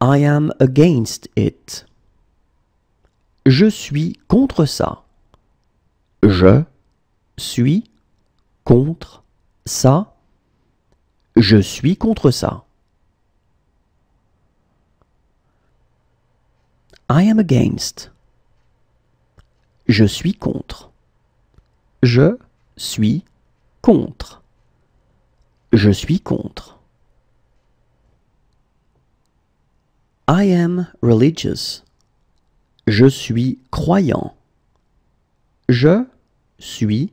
I am against it. Je suis contre ça. Je suis contre ça. Je suis contre ça. I am against. Je suis contre. Je suis contre. Je suis contre. I am religious. Je suis croyant. Je suis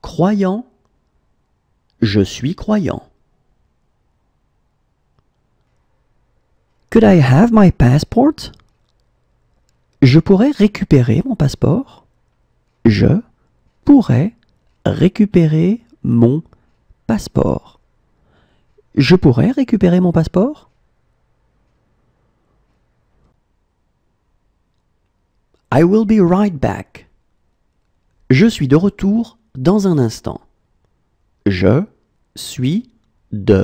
croyant. Je suis croyant. Could I have my passport? Je pourrais récupérer mon passeport. Je pourrais récupérer mon passeport. Je pourrais récupérer mon passeport. I will be right back. Je suis de retour dans un instant. Je suis de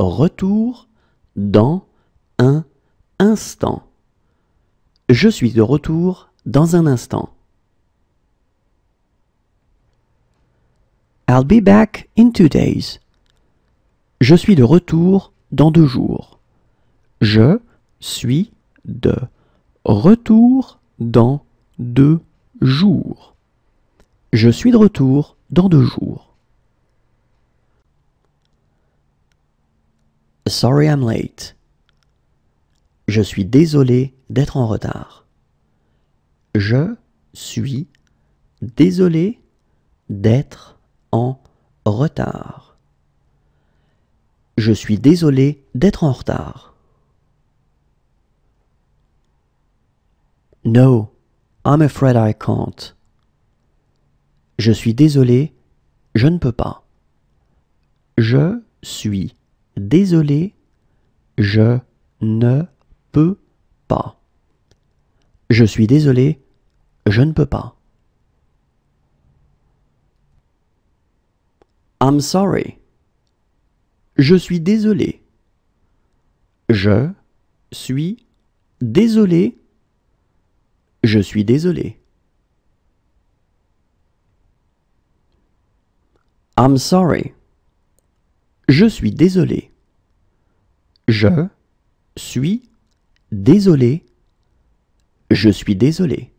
retour dans un instant. Je suis de retour dans un instant. I'll be back in two days. Je suis de retour dans deux jours. Je suis de retour dans deux jours. Je suis de retour dans deux jours. Sorry I'm late. Je suis désolé d'être en retard. Je suis désolé d'être en retard. Je suis désolé d'être en retard. No, I'm afraid I can't. Je suis désolé, je ne peux pas. Je suis désolé, je ne peux pas. Je suis désolé, je ne peux pas. I'm sorry. Je suis désolé. Je suis désolé. Je suis désolé. I'm sorry. Je suis désolé. Je suis désolé. Je suis désolé.